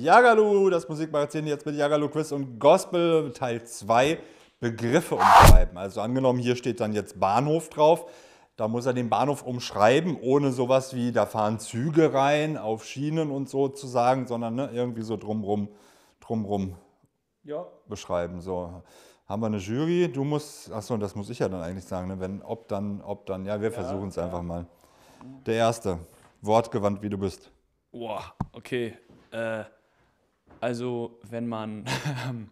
Jagalu, das Musikmagazin jetzt mit Jagalu Quiz und Gospel Teil 2 Begriffe umschreiben. Also angenommen, hier steht dann jetzt Bahnhof drauf. Da muss er den Bahnhof umschreiben, ohne sowas wie, da fahren Züge rein auf Schienen und so zu sagen, sondern ne, irgendwie so drumrum, drumrum ja. beschreiben. So haben wir eine Jury. Du musst, achso, das muss ich ja dann eigentlich sagen, ne? wenn, ob dann, ob dann. Ja, wir ja, versuchen es ja. einfach mal. Der erste, wortgewandt wie du bist. Boah, okay. Äh, also wenn man, ähm,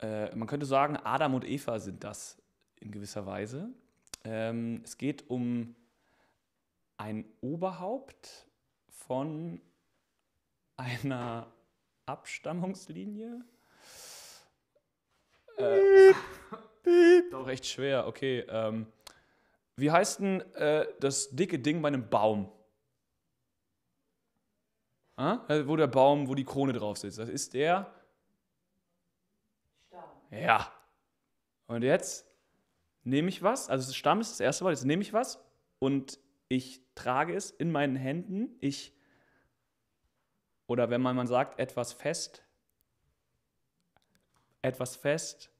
äh, man könnte sagen, Adam und Eva sind das in gewisser Weise. Ähm, es geht um ein Oberhaupt von einer Abstammungslinie. Äh, doch recht schwer, okay. Ähm, wie heißt denn äh, das dicke Ding bei einem Baum? Äh? Äh, wo der Baum, wo die Krone drauf sitzt. Das ist der Stamm. Ja. Und jetzt nehme ich was, also das Stamm ist das erste Wort, jetzt nehme ich was und ich trage es in meinen Händen. Ich, oder wenn man, man sagt, etwas fest, etwas fest.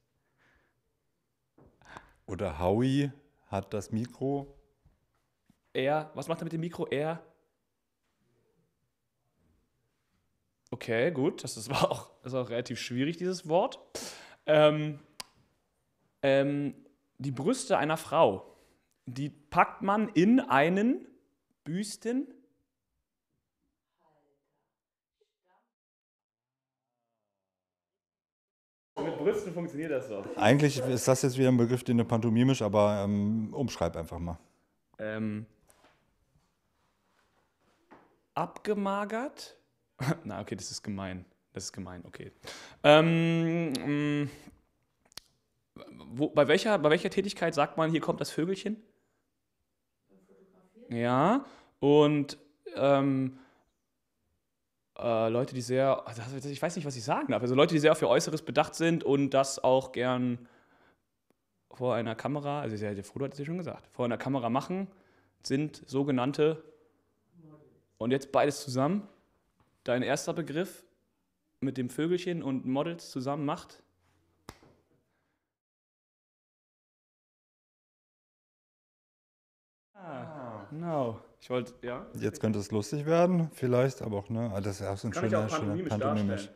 Oder Howie hat das Mikro. Er, was macht er mit dem Mikro? Er Okay, gut, das ist auch, ist auch relativ schwierig, dieses Wort. Ähm, ähm, die Brüste einer Frau, die packt man in einen Büsten. Mit Brüsten funktioniert das doch. Eigentlich ist das jetzt wieder ein Begriff, den du pantomimisch, aber ähm, umschreib einfach mal. Ähm, abgemagert? Na, okay, das ist gemein. Das ist gemein, okay. Ähm, mm, wo, bei, welcher, bei welcher Tätigkeit sagt man, hier kommt das Vögelchen? Ja, und ähm, äh, Leute, die sehr, also, ich weiß nicht, was ich sagen darf, also Leute, die sehr auf ihr Äußeres bedacht sind und das auch gern vor einer Kamera, also der Frodo hat es ja schon gesagt, vor einer Kamera machen, sind sogenannte, und jetzt beides zusammen, dein erster Begriff mit dem Vögelchen und Models zusammen macht? Ah, genau. Ich wollte, ja. Jetzt könnte es lustig werden, vielleicht, aber auch, ne? Ah, das ist auch so ein schöner, ich pantomimisch, schöner, pantomimisch.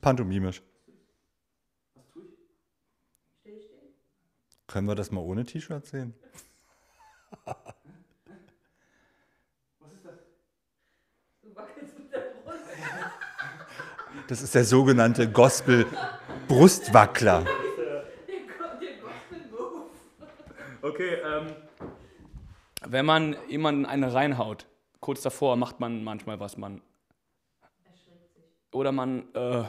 Pantomimisch. Was tue ich? Steh, steh. Können wir das mal ohne T-Shirt sehen? du wackelst mit der Brust. Das ist der sogenannte Gospel-Brustwackler. Okay, ähm, wenn man jemanden eine reinhaut, kurz davor macht man manchmal was, man. Oder man, äh,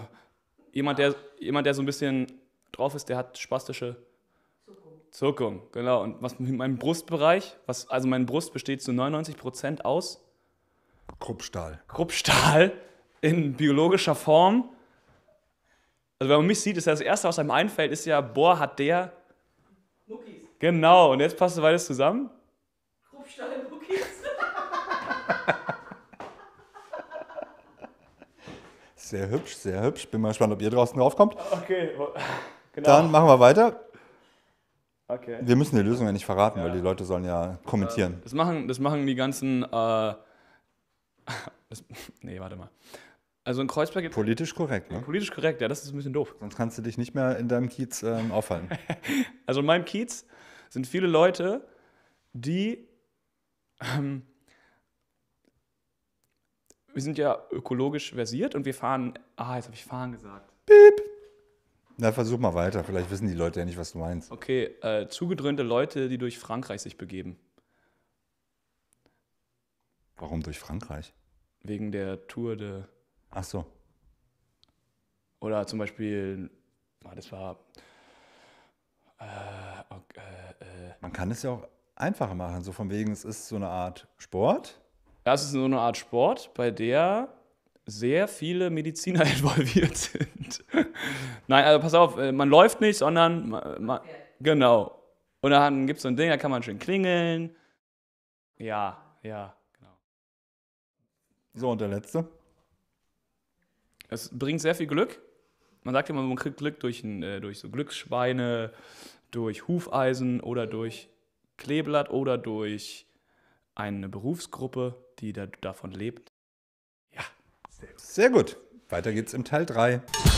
jemand, der, jemand, der so ein bisschen drauf ist, der hat spastische Zuckung. genau. Und was mit meinem Brustbereich, was, also mein Brust besteht zu 99% aus Kruppstahl. Kruppstahl in biologischer Form. Also wenn man mich sieht, ist das Erste, was einem einfällt, ist ja, boah, hat der... Muckis. Genau, und jetzt passt beides zusammen. Kruppstahl, Muckis. Sehr hübsch, sehr hübsch. Bin mal gespannt, ob ihr draußen draufkommt. Okay, genau. Dann machen wir weiter. Okay. Wir müssen die Lösung ja nicht verraten, ja. weil die Leute sollen ja kommentieren. Das machen, das machen die ganzen äh, das, nee, warte mal. Also in Kreuzberg gibt Politisch korrekt, ne? Politisch korrekt, ja, das ist ein bisschen doof. Sonst kannst du dich nicht mehr in deinem Kiez ähm, auffallen. also in meinem Kiez sind viele Leute, die. Ähm, wir sind ja ökologisch versiert und wir fahren. Ah, jetzt habe ich fahren gesagt. Piep! Na, versuch mal weiter. Vielleicht wissen die Leute ja nicht, was du meinst. Okay, äh, zugedröhnte Leute, die durch Frankreich sich begeben. Warum durch Frankreich? Wegen der Tour de. Ach so. Oder zum Beispiel, das war. Äh, äh, äh. Man kann es ja auch einfacher machen, so von wegen, es ist so eine Art Sport. Das ist so eine Art Sport, bei der sehr viele Mediziner involviert sind. Nein, also pass auf, äh, man läuft nicht, sondern man, man, genau. Und dann gibt es so ein Ding, da kann man schön klingeln. Ja, ja. So, und der letzte? Es bringt sehr viel Glück. Man sagt immer, man kriegt Glück durch, ein, äh, durch so Glücksschweine, durch Hufeisen oder durch Kleeblatt oder durch eine Berufsgruppe, die da, davon lebt. Ja. Sehr gut. Sehr gut. Weiter geht's im Teil 3.